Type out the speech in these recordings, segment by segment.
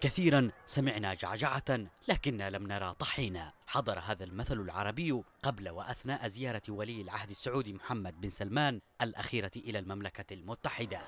كثيرا سمعنا جعجعة لكننا لم نرى طحينا حضر هذا المثل العربي قبل وأثناء زيارة ولي العهد السعودي محمد بن سلمان الأخيرة إلى المملكة المتحدة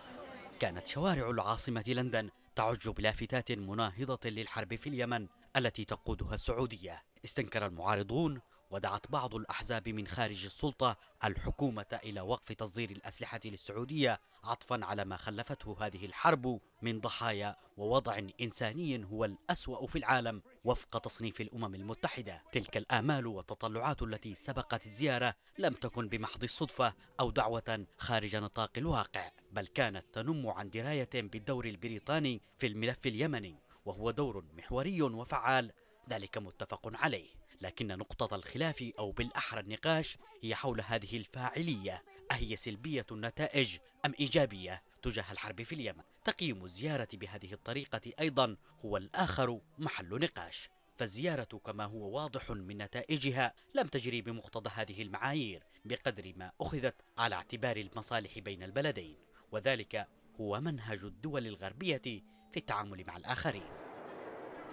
كانت شوارع العاصمة لندن تعج بلافتات مناهضة للحرب في اليمن التي تقودها السعودية استنكر المعارضون ودعت بعض الأحزاب من خارج السلطة الحكومة إلى وقف تصدير الأسلحة للسعودية عطفا على ما خلفته هذه الحرب من ضحايا ووضع إنساني هو الأسوأ في العالم وفق تصنيف الأمم المتحدة تلك الآمال والتطلعات التي سبقت الزيارة لم تكن بمحض الصدفة أو دعوة خارج نطاق الواقع بل كانت تنم عن دراية بالدور البريطاني في الملف اليمني وهو دور محوري وفعال ذلك متفق عليه لكن نقطة الخلاف أو بالأحرى النقاش هي حول هذه الفاعلية أهي سلبية النتائج أم إيجابية تجاه الحرب في اليمن تقييم الزيارة بهذه الطريقة أيضا هو الآخر محل نقاش فالزيارة كما هو واضح من نتائجها لم تجري بمقتضى هذه المعايير بقدر ما أخذت على اعتبار المصالح بين البلدين وذلك هو منهج الدول الغربية في التعامل مع الآخرين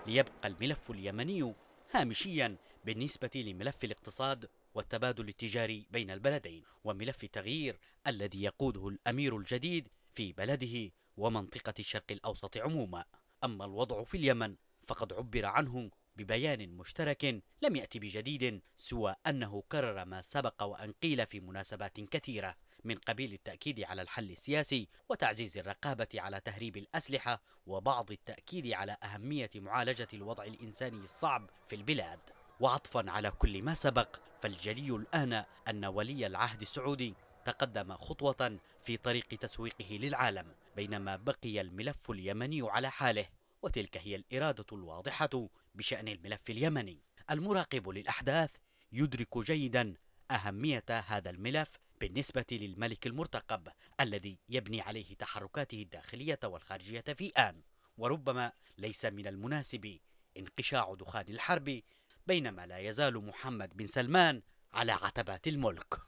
ليبقى الملف اليمني هامشيا بالنسبة لملف الاقتصاد والتبادل التجاري بين البلدين وملف التغيير الذي يقوده الأمير الجديد في بلده ومنطقة الشرق الأوسط عموما أما الوضع في اليمن فقد عبر عنه ببيان مشترك لم يأتي بجديد سوى أنه كرر ما سبق وأن قيل في مناسبات كثيرة من قبيل التأكيد على الحل السياسي وتعزيز الرقابة على تهريب الأسلحة وبعض التأكيد على أهمية معالجة الوضع الإنساني الصعب في البلاد وعطفا على كل ما سبق فالجلي الآن أن ولي العهد السعودي تقدم خطوة في طريق تسويقه للعالم بينما بقي الملف اليمني على حاله وتلك هي الإرادة الواضحة بشأن الملف اليمني المراقب للأحداث يدرك جيدا أهمية هذا الملف بالنسبة للملك المرتقب الذي يبني عليه تحركاته الداخلية والخارجية في آن وربما ليس من المناسب انقشاع دخان الحرب بينما لا يزال محمد بن سلمان على عتبات الملك